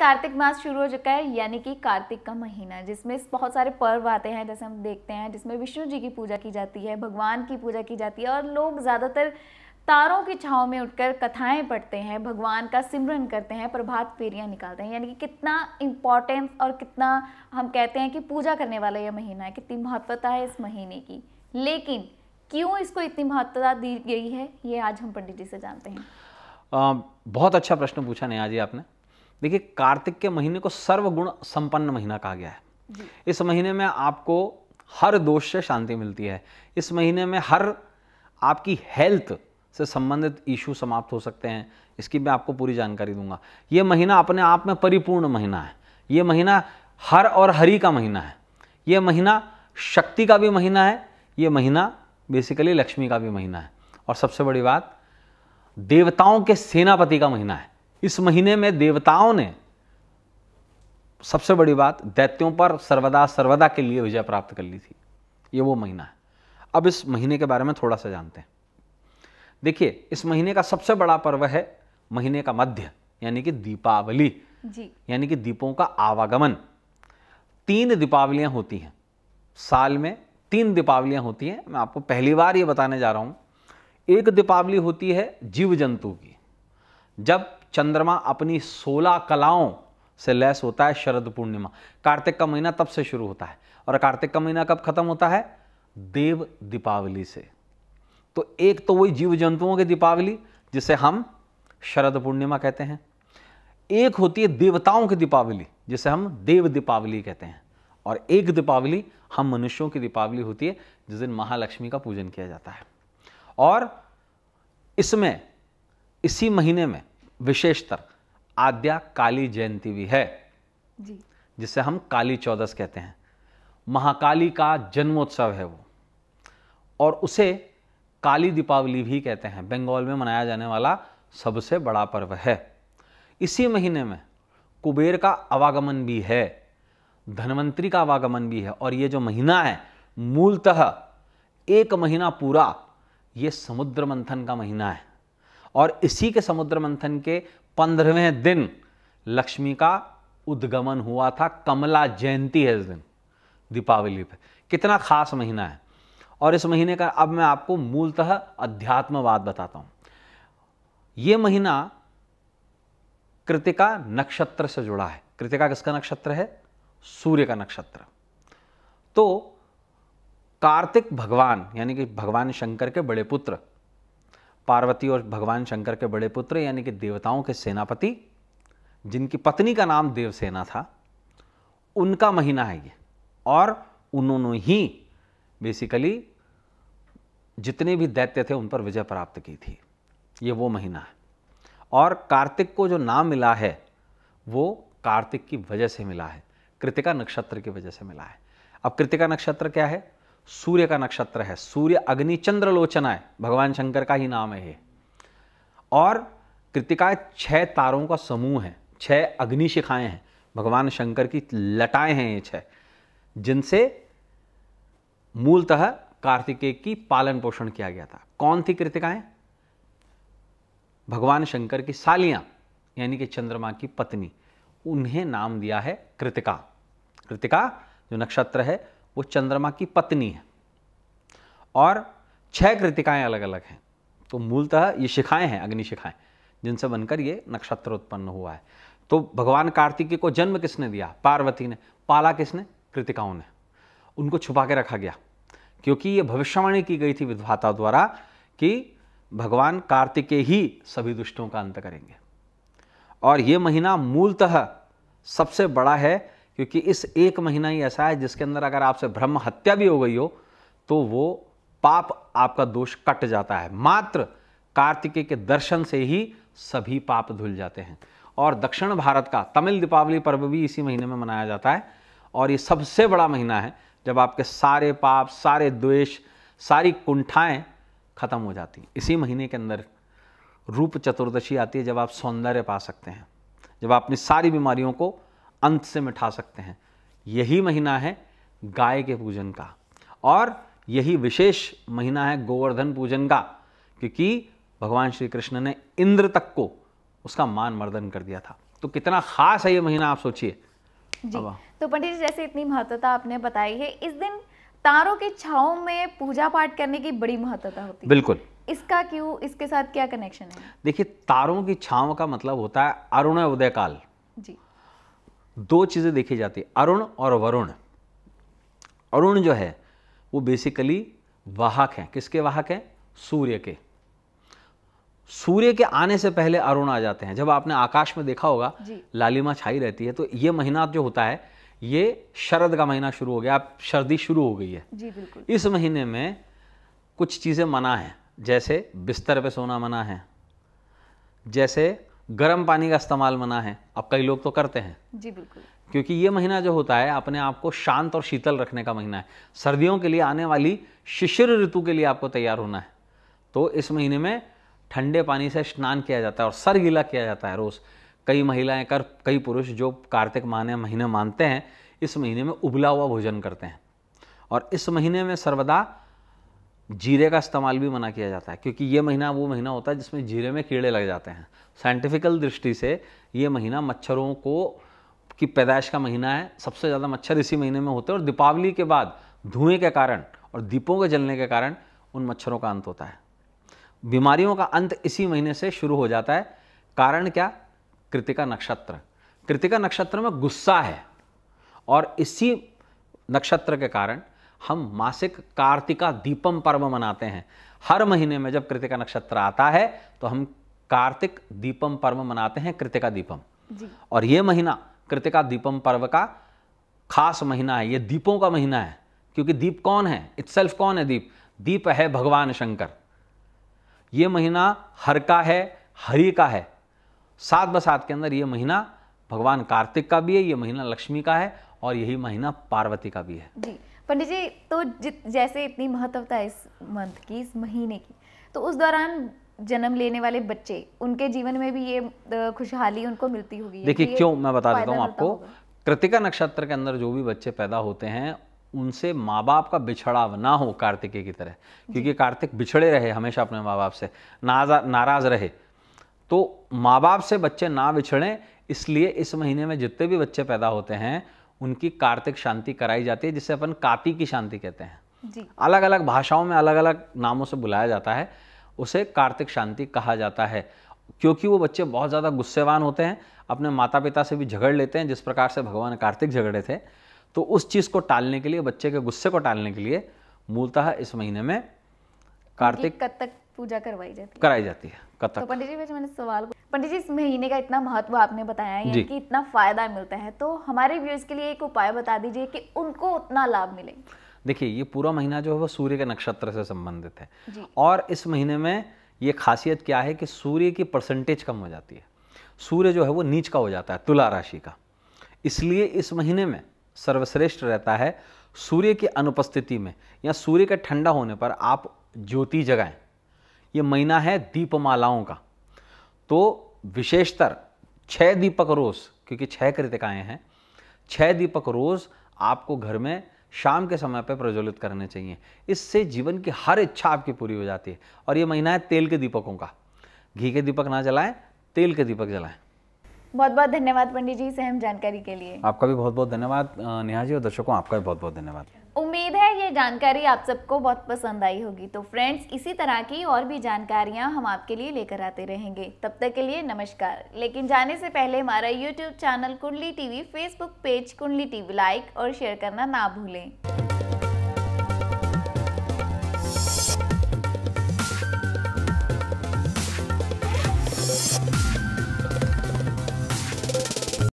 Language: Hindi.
कार्तिक मास शुरू हो चुका है यानी कि कार्तिक का महीना जिसमें बहुत सारे पर्व आते हैं जैसे हम देखते हैं जिसमें विष्णु जी की पूजा की जाती है भगवान की पूजा की जाती है और लोग ज़्यादातर तारों की छाँव में उठकर कथाएं पढ़ते हैं भगवान का सिमरन करते हैं प्रभात फेरियाँ निकालते हैं यानी कि कितना इम्पॉर्टेंस और कितना हम कहते हैं कि पूजा करने वाला यह महीना है कितनी महत्वता है इस महीने की लेकिन क्यों इसको इतनी महत्वता दी गई है ये आज हम पंडित जी से जानते हैं आ, बहुत अच्छा प्रश्न पूछा नया जी आपने देखिए कार्तिक के महीने को सर्वगुण संपन्न महीना कहा गया है इस महीने में आपको हर दोष से शांति मिलती है इस महीने में हर आपकी हेल्थ से संबंधित इशू समाप्त हो सकते हैं इसकी मैं आपको पूरी जानकारी दूंगा ये महीना अपने आप में परिपूर्ण महीना है ये महीना हर और हरी का महीना है ये महीना शक्ति का भी महीना है ये महीना बेसिकली लक्ष्मी का भी महीना है और सबसे बड़ी बात देवताओं के सेनापति का महीना है इस महीने में देवताओं ने सबसे बड़ी बात दैत्यों पर सर्वदा सर्वदा के लिए विजय प्राप्त कर ली थी ये वो महीना है अब इस महीने के बारे में थोड़ा सा जानते हैं देखिए इस महीने का सबसे बड़ा पर्व है महीने का मध्य यानी कि दीपावली यानी कि दीपों का आवागमन तीन दीपावलियां होती हैं साल में तीन दीपावलियां होती हैं मैं आपको पहली बार ये बताने जा रहा हूं एक दीपावली होती है जीव जंतु की जब चंद्रमा अपनी सोलह कलाओं से लैस होता है शरद पूर्णिमा कार्तिक का महीना तब से शुरू होता है और कार्तिक का महीना कब खत्म होता है देव दीपावली से तो एक तो वही जीव जंतुओं की दीपावली जिसे हम शरद पूर्णिमा कहते हैं एक होती है देवताओं की दीपावली जिसे हम देव दीपावली कहते हैं और एक दीपावली हम मनुष्यों की दीपावली होती है जिस दिन महालक्ष्मी का पूजन किया जाता है और इसमें इसी महीने में विशेषतर आद्या काली जयंती भी है जी जिसे हम काली चौदस कहते हैं महाकाली का जन्मोत्सव है वो और उसे काली दीपावली भी कहते हैं बंगाल में मनाया जाने वाला सबसे बड़ा पर्व है इसी महीने में कुबेर का आवागमन भी है धनवंतरी का आवागमन भी है और ये जो महीना है मूलतः एक महीना पूरा ये समुद्र मंथन का महीना है और इसी के समुद्र मंथन के पंद्रहवें दिन लक्ष्मी का उद्गमन हुआ था कमला जयंती है इस दिन दीपावली पे कितना खास महीना है और इस महीने का अब मैं आपको मूलतः अध्यात्मवाद बताता हूं यह महीना कृतिका नक्षत्र से जुड़ा है कृतिका किसका नक्षत्र है सूर्य का नक्षत्र तो कार्तिक भगवान यानी कि भगवान शंकर के बड़े पुत्र पार्वती और भगवान शंकर के बड़े पुत्र यानी कि देवताओं के सेनापति जिनकी पत्नी का नाम देवसेना था उनका महीना है ये और उन्होंने ही बेसिकली जितने भी दैत्य थे उन पर विजय प्राप्त की थी ये वो महीना है और कार्तिक को जो नाम मिला है वो कार्तिक की वजह से मिला है कृतिका नक्षत्र की वजह से मिला है अब कृतिका नक्षत्र क्या है सूर्य का नक्षत्र है सूर्य अग्नि चंद्र लोचना है भगवान शंकर का ही नाम है ये और कृतिका छह तारों का समूह है छह अग्नि शिखाएं हैं भगवान शंकर की लटाएं हैं ये छह जिनसे मूलतः कार्तिकेय की पालन पोषण किया गया था कौन थी कृतिकाएं भगवान शंकर की सालियां यानी कि चंद्रमा की पत्नी उन्हें नाम दिया है कृतिका कृतिका जो नक्षत्र है वो चंद्रमा की पत्नी है और छह कृतिकाएं अलग अलग हैं तो मूलतः ये शिखाएं हैं अग्नि शिखाएं जिनसे बनकर ये नक्षत्र उत्पन्न हुआ है तो भगवान कार्तिकी को जन्म किसने दिया पार्वती ने पाला किसने कृतिकाओं ने उनको छुपा के रखा गया क्योंकि ये भविष्यवाणी की गई थी विधवाता द्वारा कि भगवान कार्तिके ही सभी दुष्टों का अंत करेंगे और ये महीना मूलतः सबसे बड़ा है क्योंकि इस एक महीना ही ऐसा है जिसके अंदर अगर आपसे ब्रह्म हत्या भी हो गई हो तो वो पाप आपका दोष कट जाता है मात्र कार्तिकेय के दर्शन से ही सभी पाप धुल जाते हैं और दक्षिण भारत का तमिल दीपावली पर्व भी इसी महीने में मनाया जाता है और ये सबसे बड़ा महीना है जब आपके सारे पाप सारे द्वेष सारी कुंठाएं खत्म हो जाती हैं इसी महीने के अंदर रूप चतुर्दशी आती है जब आप सौंदर्य पा सकते हैं जब आप अपनी सारी बीमारियों को अंत से मिठा सकते हैं यही महीना है गाय के पूजन का और यही विशेष महीना है गोवर्धन पूजन का क्योंकि भगवान श्री कृष्ण ने इंद्र तक को उसका मान मर्दन कर दिया था तो कितना खास है ये महीना आप सोचिए तो पंडित जी जैसे इतनी महत्वता आपने बताई है इस दिन तारों की छाओ में पूजा पाठ करने की बड़ी महत्वता होती है बिल्कुल इसका क्यों इसके साथ क्या कनेक्शन है देखिए तारों की छाओं का मतलब होता है उदय काल जी दो चीज़ें देखी जाती अरुण और वरुण अरुण जो है वो बेसिकली वाहक हैं किसके वाहक हैं सूर्य के सूर्य के आने से पहले अरुण आ जाते हैं जब आपने आकाश में देखा होगा लालिमा छाई रहती है तो ये महीना जो होता है ये शरद का महीना शुरू हो गया अब सर्दी शुरू हो गई है जी बिल्कुल इस महीने में कुछ चीज़ें मना हैं जैसे बिस्तर पे सोना मना है जैसे गर्म पानी का इस्तेमाल मना है अब कई लोग तो करते हैं जी बिल्कुल क्योंकि ये महीना जो होता है अपने आप को शांत और शीतल रखने का महीना है सर्दियों के लिए आने वाली शिशिर ऋतु के लिए आपको तैयार होना है तो इस महीने में ठंडे पानी से स्नान किया जाता है और सर गीला किया जाता है रोज़ कई महिलाएं कर कई पुरुष जो कार्तिक माने महीने मानते हैं इस महीने में उबला हुआ भोजन करते हैं और इस महीने में सर्वदा जीरे का इस्तेमाल भी मना किया जाता है क्योंकि ये महीना वो महीना होता है जिसमें जीरे में कीड़े लग जाते हैं साइंटिफिकल दृष्टि से ये महीना मच्छरों को की पैदाइश का महीना है सबसे ज़्यादा मच्छर इसी महीने में होते हैं और दीपावली के बाद धुएं के कारण और दीपों के जलने के कारण उन मच्छरों का अंत होता है बीमारियों का अंत इसी महीने से शुरू हो जाता है कारण क्या कृतिका नक्षत्र कृतिका नक्षत्र में गुस्सा है और इसी नक्षत्र के कारण हम मासिक कार्तिका दीपम पर्व मनाते हैं हर महीने में जब कृतिका नक्षत्र आता है तो हम कार्तिक दीपम पर्व मनाते हैं कृतिका दीपम जी। और ये महीना कृतिका दीपम पर्व का खास महीना है ये दीपों का महीना है क्योंकि दीप कौन है इट कौन है दीप दीप है भगवान शंकर ये महीना हर का है हरि का है सात बसात के अंदर ये महीना भगवान कार्तिक का भी है ये महीना लक्ष्मी का है और यही महीना पार्वती का भी है जी। पंडित जी तो जैसे इतनी महत्वता इस मंथ की इस महीने की तो उस दौरान जन्म लेने वाले बच्चे उनके जीवन में भी ये खुशहाली उनको मिलती होगी देखिए क्यों मैं बता देता हूँ आपको कृतिका नक्षत्र के अंदर जो भी बच्चे पैदा होते हैं उनसे माँ बाप का बिछड़ाव ना हो कार्तिके की तरह क्योंकि कार्तिक बिछड़े रहे हमेशा अपने माँ बाप से नाजा नाराज रहे तो माँ बाप से बच्चे ना बिछड़ें इसलिए इस महीने में जितने भी बच्चे पैदा होते हैं उनकी कार्तिक शांति कराई जाती है जिसे अपन काती की शांति कहते हैं जी। अलग अलग भाषाओं में अलग अलग नामों से बुलाया जाता है उसे कार्तिक शांति कहा जाता है क्योंकि वो बच्चे बहुत ज़्यादा गुस्सेवान होते हैं अपने माता पिता से भी झगड़ लेते हैं जिस प्रकार से भगवान कार्तिक झगड़े थे तो उस चीज़ को टालने के लिए बच्चे के गुस्से को टालने के लिए मूलतः इस महीने में कार्तिक कत्तक पूजा करवाई जाती है कराई जाती है कत्तक तो पंडित जी मैंने सवाल पंडित जी इस महीने का इतना महत्व आपने बताया है कि इतना फायदा मिलता है तो हमारे व्यूज के लिए एक उपाय बता दीजिए कि उनको उतना लाभ मिले देखिए ये पूरा महीना जो है वो सूर्य के नक्षत्र से संबंधित है और इस महीने में ये खासियत क्या है कि सूर्य की परसेंटेज कम हो जाती है सूर्य जो है वो नीच का हो जाता है तुला राशि का इसलिए इस महीने में सर्वश्रेष्ठ रहता है सूर्य की अनुपस्थिति में या सूर्य के ठंडा होने पर आप ज्योति जगाएं ये महीना है दीपमालाओं का तो विशेषतर छः दीपक रोज़ क्योंकि छः कृतिकाएँ हैं छः दीपक रोज़ आपको घर में शाम के समय पर प्रज्वलित करने चाहिए इससे जीवन की हर इच्छा आपकी पूरी हो जाती है और ये महीना है तेल के दीपकों का घी के दीपक ना जलाएं तेल के दीपक जलाएं बहुत बहुत धन्यवाद पंडित जी से हम जानकारी के लिए आपका भी बहुत बहुत धन्यवाद नेहा जी और दर्शकों आपका भी बहुत बहुत धन्यवाद उम्मीद है ये जानकारी आप सबको बहुत पसंद आई होगी तो फ्रेंड्स इसी तरह की और भी जानकारियाँ हम आपके लिए लेकर आते रहेंगे तब तक के लिए नमस्कार लेकिन जाने से पहले हमारा YouTube channel Kundli TV Facebook page Kundli TV like और शेयर करना ना भूलें